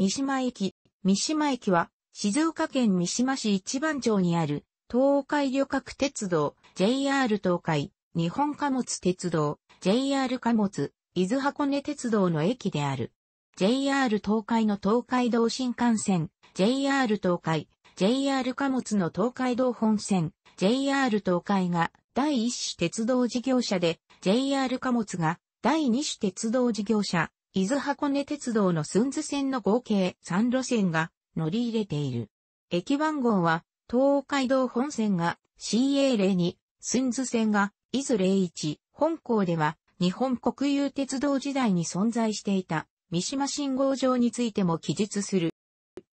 三島駅。三島駅は、静岡県三島市一番町にある、東海旅客鉄道、JR 東海、日本貨物鉄道、JR 貨物、伊豆箱根鉄道の駅である。JR 東海の東海道新幹線、JR 東海、JR 貨物の東海道本線、JR 東海が第一種鉄道事業者で、JR 貨物が第二種鉄道事業者、伊豆箱根鉄道の寸図線の合計3路線が乗り入れている。駅番号は、東海道本線が CA02、寸図線が伊豆01、本校では日本国有鉄道時代に存在していた三島信号場についても記述する。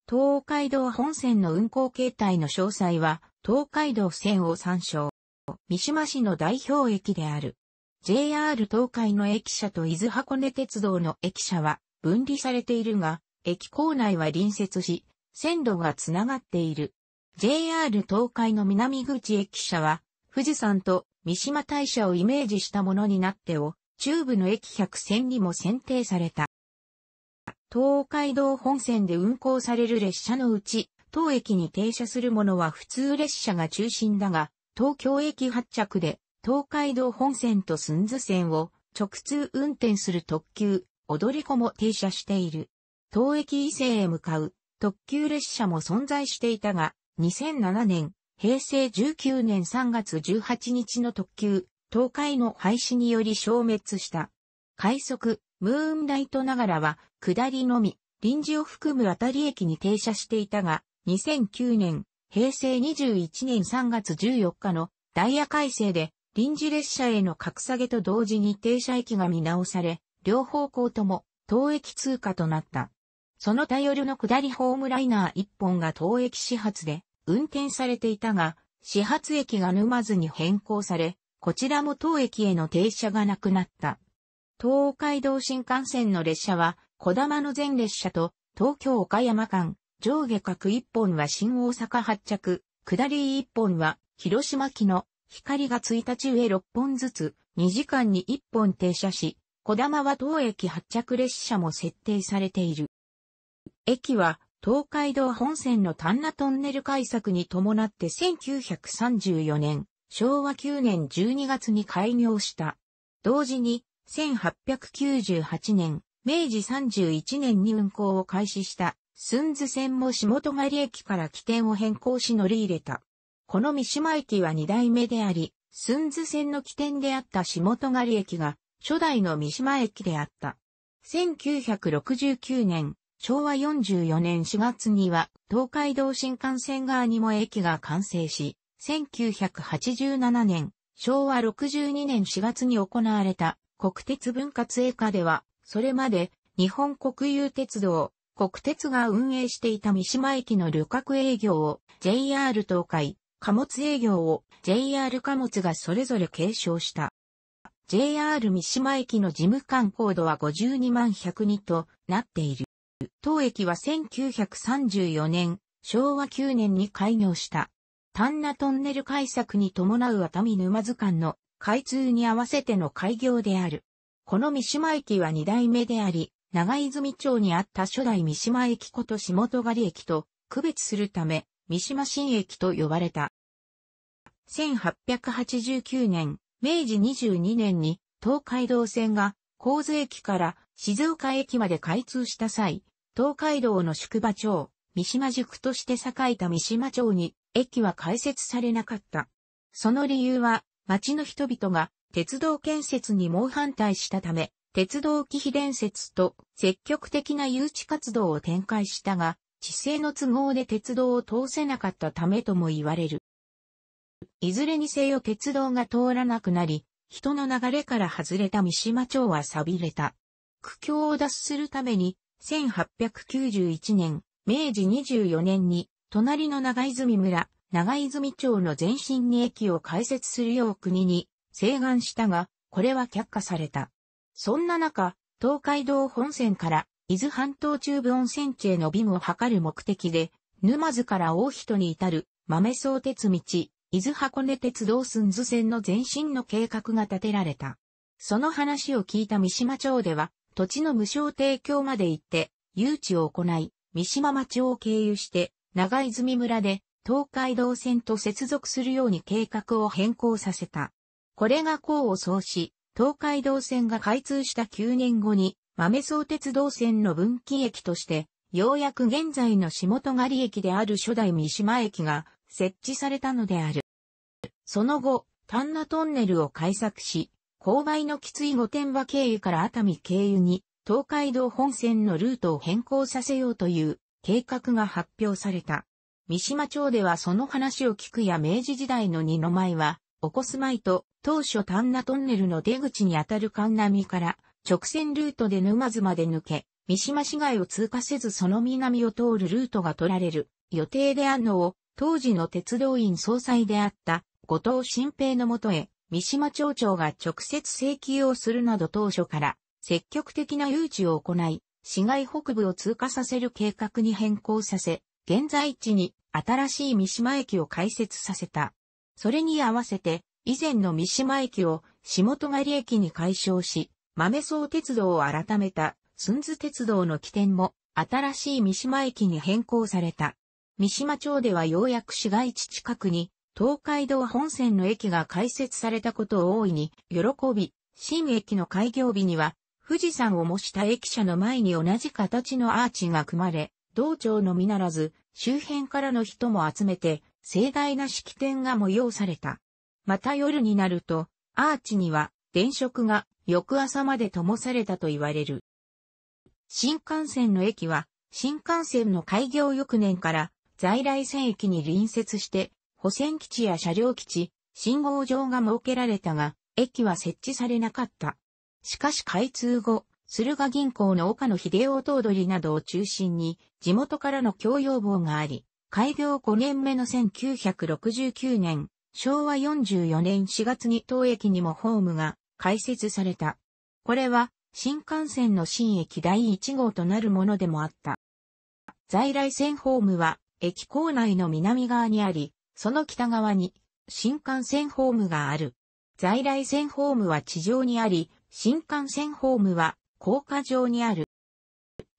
東海道本線の運行形態の詳細は東海道線を参照。三島市の代表駅である JR 東海の駅舎と伊豆箱根鉄道の駅舎は分離されているが、駅構内は隣接し、線路がつながっている。JR 東海の南口駅舎は、富士山と三島大社をイメージしたものになってお、中部の駅100線にも選定された。東海道本線で運行される列車のうち、当駅に停車するものは普通列車が中心だが、東京駅発着で東海道本線と寸津線を直通運転する特急、踊り子も停車している。当駅以西へ向かう特急列車も存在していたが、2007年、平成19年3月18日の特急、東海の廃止により消滅した。快速、ムーンライトながらは、下りのみ、臨時を含むあたり駅に停車していたが、2009年、平成21年3月14日のダイヤ改正で臨時列車への格下げと同時に停車駅が見直され、両方向とも、当駅通過となった。その頼りの下りホームライナー1本が当駅始発で運転されていたが、始発駅が沼津に変更され、こちらも当駅への停車がなくなった。東海道新幹線の列車は、小玉の全列車と東京岡山間、上下各1本は新大阪発着、下り1本は広島機の光が1日上6本ずつ、2時間に1本停車し、小玉は当駅発着列車も設定されている。駅は、東海道本線の丹那トンネル開作に伴って1934年、昭和9年12月に開業した。同時に、1898年、明治31年に運行を開始した、寸津線も下戸狩駅から起点を変更し乗り入れた。この三島駅は二代目であり、寸津線の起点であった下戸狩駅が初代の三島駅であった。1969年、昭和44年4月には東海道新幹線側にも駅が完成し、1987年、昭和62年4月に行われた国鉄分割栄化では、それまで日本国有鉄道、国鉄が運営していた三島駅の旅客営業を JR 東海、貨物営業を JR 貨物がそれぞれ継承した。JR 三島駅の事務官コードは52万102となっている。当駅は1934年、昭和9年に開業した。丹那トンネル開削に伴う熱海沼津間の開通に合わせての開業である。この三島駅は二代目であり、長泉町にあった初代三島駅こと下戸狩駅と区別するため、三島新駅と呼ばれた。1889年、明治22年に東海道線が神津駅から静岡駅まで開通した際、東海道の宿場町、三島宿として栄えた三島町に駅は開設されなかった。その理由は、町の人々が鉄道建設に猛反対したため、鉄道機費伝説と積極的な誘致活動を展開したが、地政の都合で鉄道を通せなかったためとも言われる。いずれにせよ鉄道が通らなくなり、人の流れから外れた三島町は錆びれた。苦境を脱するために、1891年、明治24年に、隣の長泉村、長泉町の前身に駅を開設するよう国に、請願したが、これは却下された。そんな中、東海道本線から、伊豆半島中部温泉地への便を図る目的で、沼津から大人に至る、豆草鉄道、伊豆箱根鉄道寸図線の前身の計画が立てられた。その話を聞いた三島町では、土地の無償提供まで行って、誘致を行い、三島町を経由して、長泉村で、東海道線と接続するように計画を変更させた。これが功を奏し、東海道線が開通した9年後に、豆草鉄道線の分岐駅として、ようやく現在の下戸狩駅である初代三島駅が設置されたのである。その後、丹那トンネルを開削し、勾配のきつい御殿場経由から熱海経由に、東海道本線のルートを変更させようという計画が発表された。三島町ではその話を聞くや明治時代の二の舞は、起こすまいと、当初丹那トンネルの出口にあたる神波から、直線ルートで沼津まで抜け、三島市街を通過せずその南を通るルートが取られる予定であるのを当時の鉄道院総裁であった後藤新平のもとへ、三島町長が直接請求をするなど当初から積極的な誘致を行い、市街北部を通過させる計画に変更させ、現在地に新しい三島駅を開設させた。それに合わせて、以前の三島駅を下戸狩駅に改称し、豆荘鉄道を改めた、寸津鉄道の起点も新しい三島駅に変更された。三島町ではようやく市街地近くに、東海道本線の駅が開設されたことを大いに喜び、新駅の開業日には、富士山を模した駅舎の前に同じ形のアーチが組まれ、道庁のみならず、周辺からの人も集めて、盛大な式典が催された。また夜になると、アーチには、電飾が翌朝まで灯されたと言われる。新幹線の駅は、新幹線の開業翌年から在来線駅に隣接して、保線基地や車両基地、信号場が設けられたが、駅は設置されなかった。しかし開通後、駿河銀行の岡野秀夫頭取などを中心に、地元からの供要望があり、開業5年目の1969年、昭和44年4月に当駅にもホームが開設された。これは新幹線の新駅第1号となるものでもあった。在来線ホームは駅構内の南側にあり、その北側に新幹線ホームがある。在来線ホームは地上にあり、新幹線ホームは高架上にある。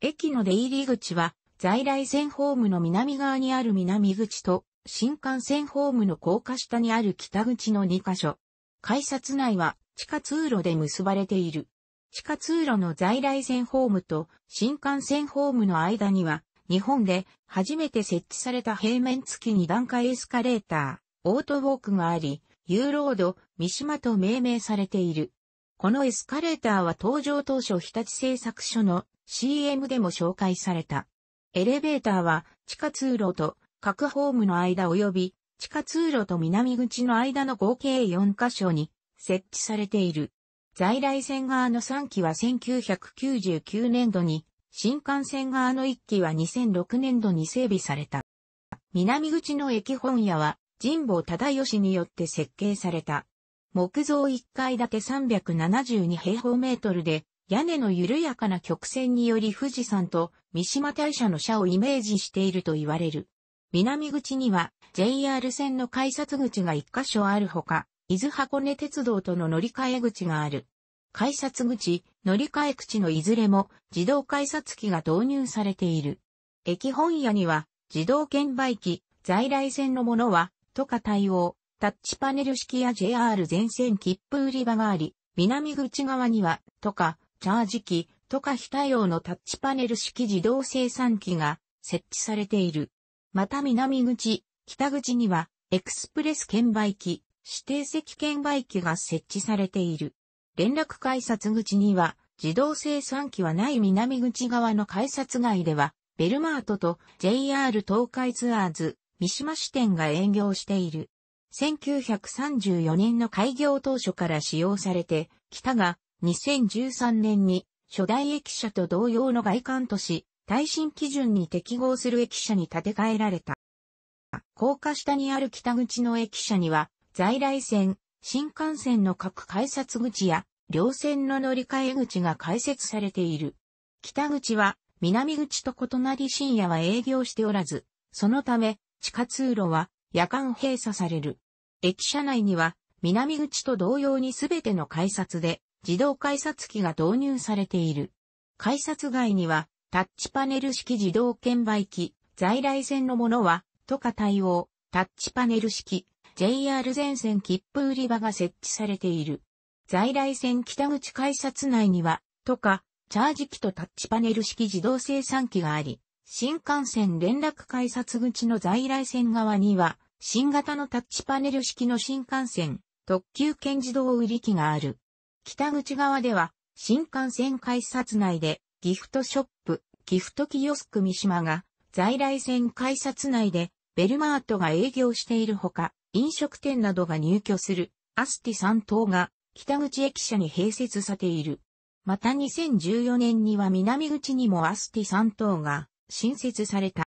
駅の出入り口は在来線ホームの南側にある南口と新幹線ホームの高架下にある北口の2カ所。改札内は地下通路で結ばれている。地下通路の在来線ホームと新幹線ホームの間には日本で初めて設置された平面付き二段階エスカレーター、オートウォークがあり、ユーロード、三島と命名されている。このエスカレーターは登場当初日立製作所の CM でも紹介された。エレベーターは地下通路と各ホームの間及び地下通路と南口の間の合計4カ所に設置されている。在来線側の3機は1999年度に新幹線側の一機は2006年度に整備された。南口の駅本屋は、神保忠義によって設計された。木造1階建て372平方メートルで、屋根の緩やかな曲線により富士山と三島大社の社をイメージしていると言われる。南口には JR 線の改札口が1箇所あるほか、伊豆箱根鉄道との乗り換え口がある。改札口、乗り換え口のいずれも自動改札機が導入されている。駅本屋には自動券売機、在来線のものは、とか対応、タッチパネル式や JR 全線切符売り場があり、南口側には、とか、チャージ機、とか非対応のタッチパネル式自動生産機が設置されている。また南口、北口には、エクスプレス券売機、指定席券売機が設置されている。連絡改札口には、自動生産機はない南口側の改札外では、ベルマートと JR 東海ツアーズ、三島支店が営業している。1934年の開業当初から使用されて、北が2013年に初代駅舎と同様の外観とし、耐震基準に適合する駅舎に建て替えられた。高架下にある北口の駅舎には、在来線、新幹線の各改札口や両線の乗り換え口が開設されている。北口は南口と異なり深夜は営業しておらず、そのため地下通路は夜間閉鎖される。駅舎内には南口と同様にすべての改札で自動改札機が導入されている。改札外にはタッチパネル式自動券売機、在来線のものはとか対応、タッチパネル式、JR 全線切符売り場が設置されている。在来線北口改札内には、とか、チャージ機とタッチパネル式自動生産機があり、新幹線連絡改札口の在来線側には、新型のタッチパネル式の新幹線、特急券自動売り機がある。北口側では、新幹線改札内で、ギフトショップ、ギフトキヨスク三島が、在来線改札内で、ベルマートが営業しているほか、飲食店などが入居する、アスティ3等が北口駅舎に併設されている。また2014年には南口にもアスティ3棟が新設された。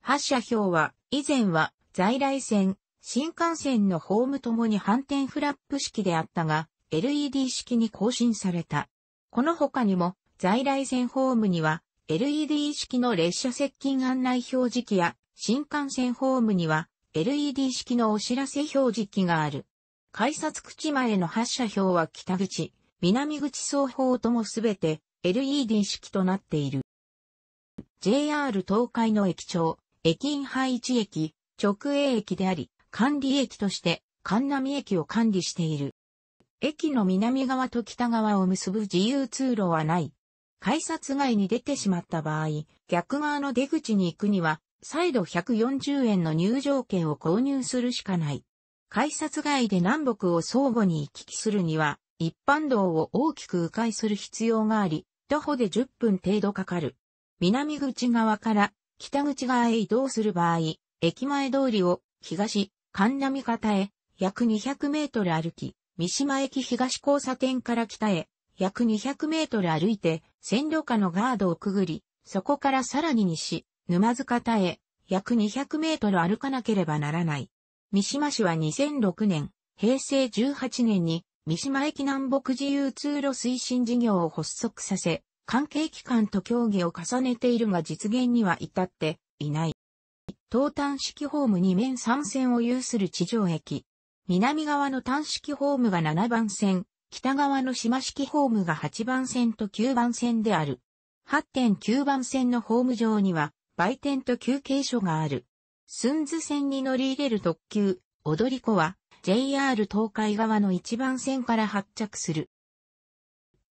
発車表は以前は在来線、新幹線のホームともに反転フラップ式であったが、LED 式に更新された。この他にも在来線ホームには LED 式の列車接近案内表示器や新幹線ホームには LED 式のお知らせ表示器がある。改札口前の発車表は北口、南口双方ともすべて LED 式となっている。JR 東海の駅長、駅員配置駅、直営駅であり、管理駅として、神南駅を管理している。駅の南側と北側を結ぶ自由通路はない。改札外に出てしまった場合、逆側の出口に行くには、再度140円の入場券を購入するしかない。改札外で南北を相互に行き来するには、一般道を大きく迂回する必要があり、徒歩で10分程度かかる。南口側から北口側へ移動する場合、駅前通りを東、神南方へ約200メートル歩き、三島駅東交差点から北へ約200メートル歩いて線路下のガードをくぐり、そこからさらに西、沼津方へ約200メートル歩かなければならない。三島市は2006年、平成18年に三島駅南北自由通路推進事業を発足させ、関係機関と協議を重ねているが実現には至っていない。東端式ホーム2面3線を有する地上駅。南側の端式ホームが7番線、北側の島式ホームが8番線と9番線である。8.9番線のホーム上には、売店と休憩所がある。寸津線に乗り入れる特急、踊り子は、JR 東海側の一番線から発着する。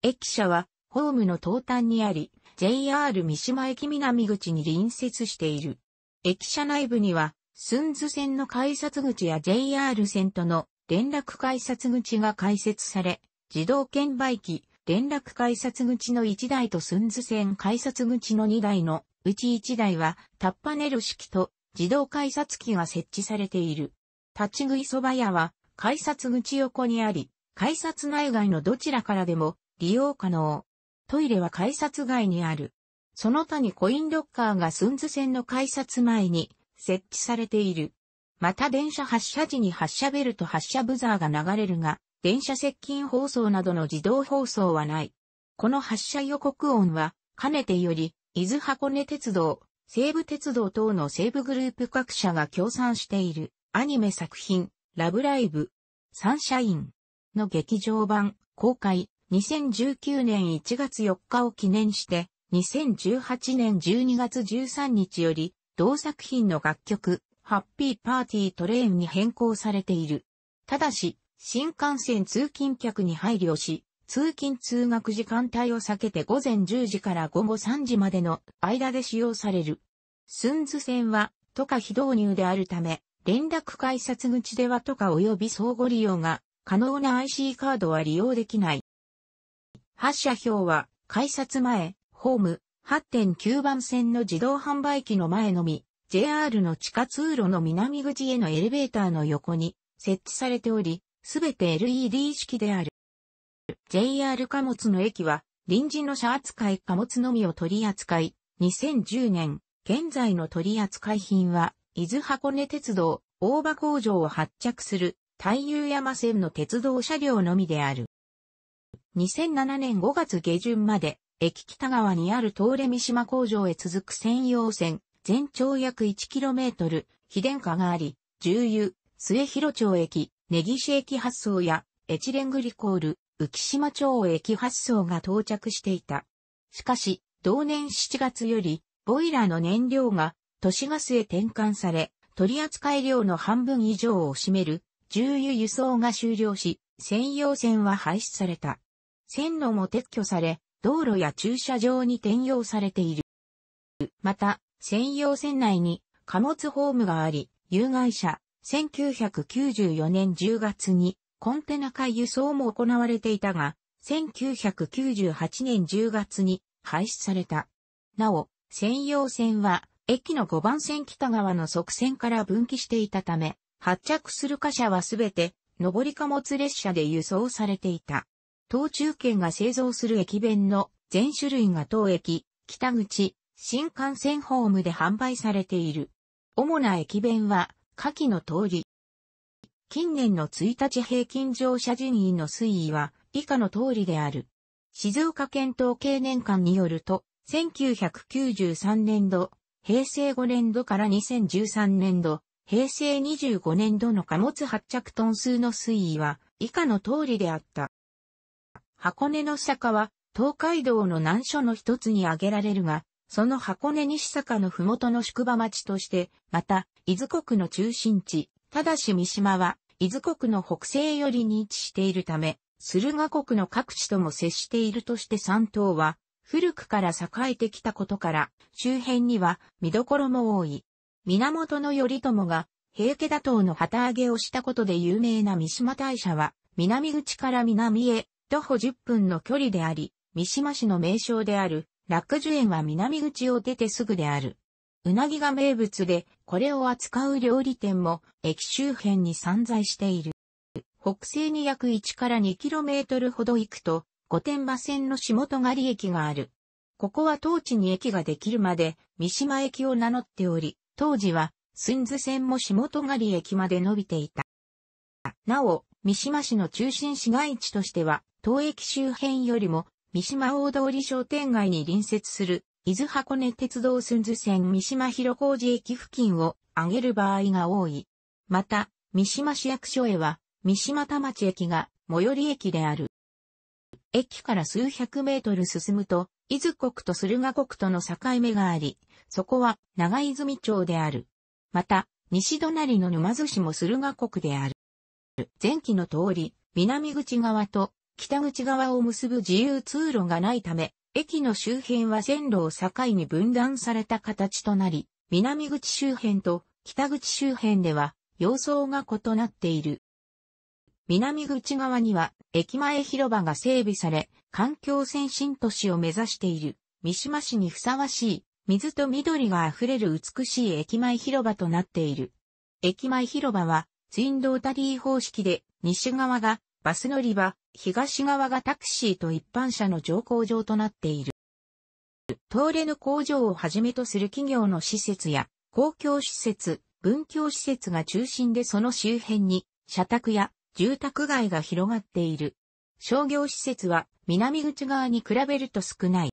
駅舎は、ホームの東端にあり、JR 三島駅南口に隣接している。駅舎内部には、寸津線の改札口や JR 線との連絡改札口が開設され、自動券売機、連絡改札口の1台と寸津線改札口の2台のうち1台はタッパネル式と自動改札機が設置されている。立ち食いそば屋は、改札口横にあり、改札内外のどちらからでも利用可能。トイレは改札外にある。その他にコインロッカーが寸図線の改札前に設置されている。また電車発車時に発車ベルと発車ブザーが流れるが、電車接近放送などの自動放送はない。この発車予告音は、かねてより、伊豆箱根鉄道、西武鉄道等の西武グループ各社が協賛しているアニメ作品、ラブライブ、サンシャインの劇場版公開2019年1月4日を記念して、2018年12月13日より、同作品の楽曲、ハッピーパーティートレインに変更されている。ただし、新幹線通勤客に配慮し、通勤通学時間帯を避けて午前10時から午後3時までの間で使用される。スンズ線は、都下非導入であるため、連絡改札口では都下及び相互利用が可能な IC カードは利用できない。発車表は、改札前、ホーム、8.9番線の自動販売機の前のみ、JR の地下通路の南口へのエレベーターの横に設置されており、すべて LED 式である。JR 貨物の駅は、臨時の車扱い貨物のみを取り扱い、2010年、現在の取扱い品は、伊豆箱根鉄道、大場工場を発着する、太遊山線の鉄道車両のみである。2007年5月下旬まで、駅北側にある東レ三島工場へ続く専用線、全長約 1km、非電化があり、重油、末広町駅、根岸駅発送や、エチレングリコール、浮島町駅発送が到着していた。しかし、同年7月より、ボイラーの燃料が都市ガスへ転換され、取扱量の半分以上を占める重油輸送が終了し、専用線は廃止された。線路も撤去され、道路や駐車場に転用されている。また、専用線内に貨物ホームがあり、有害者、1994年10月にコンテナ化輸送も行われていたが、1998年10月に廃止された。なお、専用線は、駅の5番線北側の側線から分岐していたため、発着する貨車はすべて、上り貨物列車で輸送されていた。東中圏が製造する駅弁の全種類が当駅、北口、新幹線ホームで販売されている。主な駅弁は、下記の通り、近年の1日平均乗車人員の推移は以下の通りである。静岡県統計年間によると、1993年度、平成5年度から2013年度、平成25年度の貨物発着トン数の推移は以下の通りであった。箱根の坂は東海道の難所の一つに挙げられるが、その箱根西坂の麓の宿場町として、また、伊豆国の中心地、ただし三島は、伊豆国の北西寄りに位置しているため、駿河国の各地とも接しているとして三島は、古くから栄えてきたことから、周辺には見どころも多い。源頼朝が平家打倒の旗揚げをしたことで有名な三島大社は、南口から南へ徒歩10分の距離であり、三島市の名称である、楽樹園は南口を出てすぐである。うなぎが名物で、これを扱う料理店も駅周辺に散在している。北西に約1から 2km ほど行くと、御殿場線の下戸駅がある。ここは当地に駅ができるまで、三島駅を名乗っており、当時は、寸図線も下戸駅まで伸びていた。なお、三島市の中心市街地としては、当駅周辺よりも、三島大通り商店街に隣接する伊豆箱根鉄道寸頭線三島広小路駅付近を挙げる場合が多い。また、三島市役所へは、三島田町駅が最寄り駅である。駅から数百メートル進むと、伊豆国と駿河国との境目があり、そこは長泉町である。また、西隣の沼津市も駿河国である。前期の通り、南口側と北口側を結ぶ自由通路がないため、駅の周辺は線路を境に分断された形となり、南口周辺と北口周辺では様相が異なっている。南口側には駅前広場が整備され、環境先進都市を目指している三島市にふさわしい水と緑が溢れる美しい駅前広場となっている。駅前広場はツインドータリー方式で西側がバス乗り場、東側がタクシーと一般車の乗降場となっている。ーレヌ工場をはじめとする企業の施設や公共施設、文教施設が中心でその周辺に社宅や住宅街が広がっている。商業施設は南口側に比べると少ない。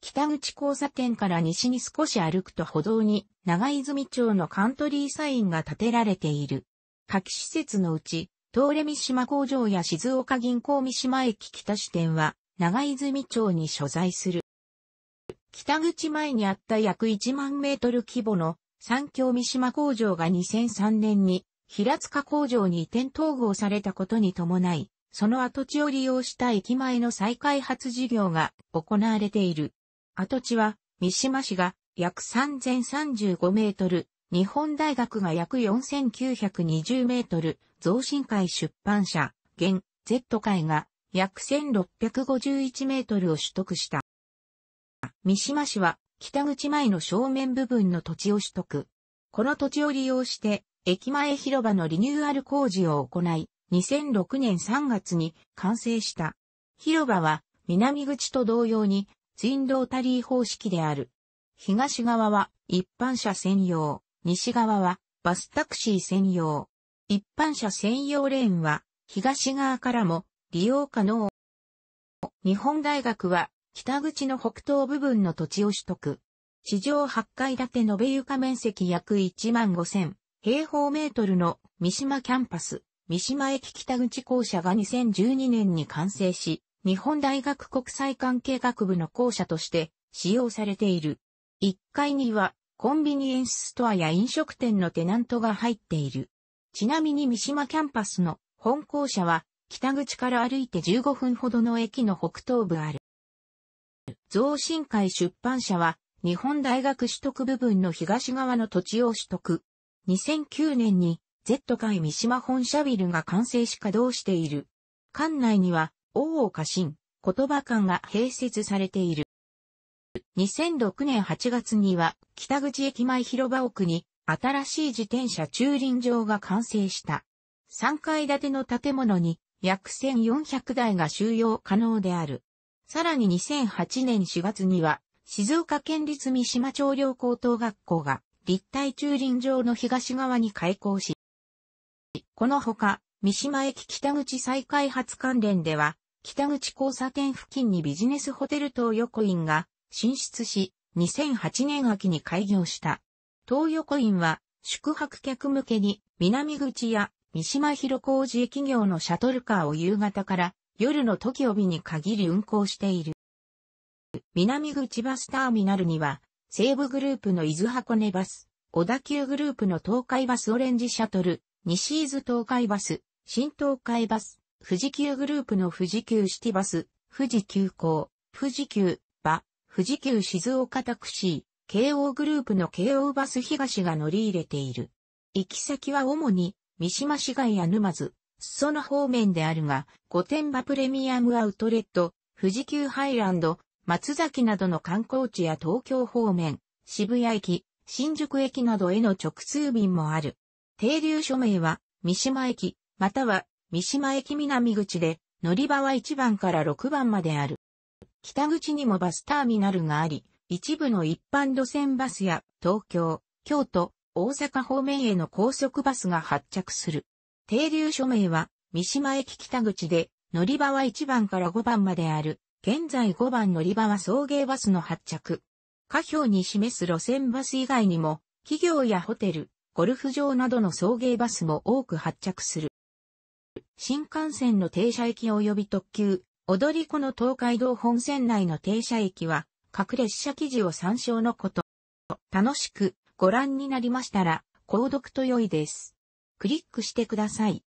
北口交差点から西に少し歩くと歩道に長泉町のカントリーサインが建てられている。夏季施設のうち東レ三島工場や静岡銀行三島駅北支店は、長泉町に所在する。北口前にあった約1万メートル規模の三京三島工場が2003年に平塚工場に移転統合されたことに伴い、その跡地を利用した駅前の再開発事業が行われている。跡地は三島市が約3035メートル、日本大学が約4920メートル、増進会出版社、現、Z 会が約1651メートルを取得した。三島市は北口前の正面部分の土地を取得。この土地を利用して、駅前広場のリニューアル工事を行い、2006年3月に完成した。広場は南口と同様にツインロータリー方式である。東側は一般車専用。西側はバスタクシー専用。一般車専用レーンは東側からも利用可能。日本大学は北口の北東部分の土地を取得。地上8階建て延べ床面積約1万5000平方メートルの三島キャンパス、三島駅北口校舎が2012年に完成し、日本大学国際関係学部の校舎として使用されている。1階にはコンビニエンスストアや飲食店のテナントが入っている。ちなみに三島キャンパスの本校舎は北口から歩いて15分ほどの駅の北東部ある。増進会出版社は日本大学取得部分の東側の土地を取得。2009年に Z 会三島本社ビルが完成し稼働している。館内には、大岡新、言葉館が併設されている。2006年8月には北口駅前広場奥に新しい自転車駐輪場が完成した。3階建ての建物に約1400台が収容可能である。さらに2008年4月には静岡県立三島町両高等学校が立体駐輪場の東側に開校し、このほか三島駅北口再開発関連では北口交差点付近にビジネスホテル等横院が進出し、2008年秋に開業した。東横インは宿泊客向けに南口や三島広小路企業のシャトルカーを夕方から夜の時帯に限り運行している。南口バスターミナルには西部グループの伊豆箱根バス、小田急グループの東海バスオレンジシャトル、西伊豆東海バス、新東海バス、富士急グループの富士急シティバス、富士急行、富士急、富士急静岡タクシー、京王グループの京王バス東が乗り入れている。行き先は主に、三島市街や沼津、裾野方面であるが、御殿場プレミアムアウトレット、富士急ハイランド、松崎などの観光地や東京方面、渋谷駅、新宿駅などへの直通便もある。停留所名は、三島駅、または、三島駅南口で、乗り場は1番から6番まである。北口にもバスターミナルがあり、一部の一般路線バスや東京、京都、大阪方面への高速バスが発着する。停留所名は三島駅北口で乗り場は1番から5番まである。現在5番乗り場は送迎バスの発着。下表に示す路線バス以外にも企業やホテル、ゴルフ場などの送迎バスも多く発着する。新幹線の停車駅及び特急、踊り子の東海道本線内の停車駅は、各列車記事を参照のこと。楽しくご覧になりましたら、購読と良いです。クリックしてください。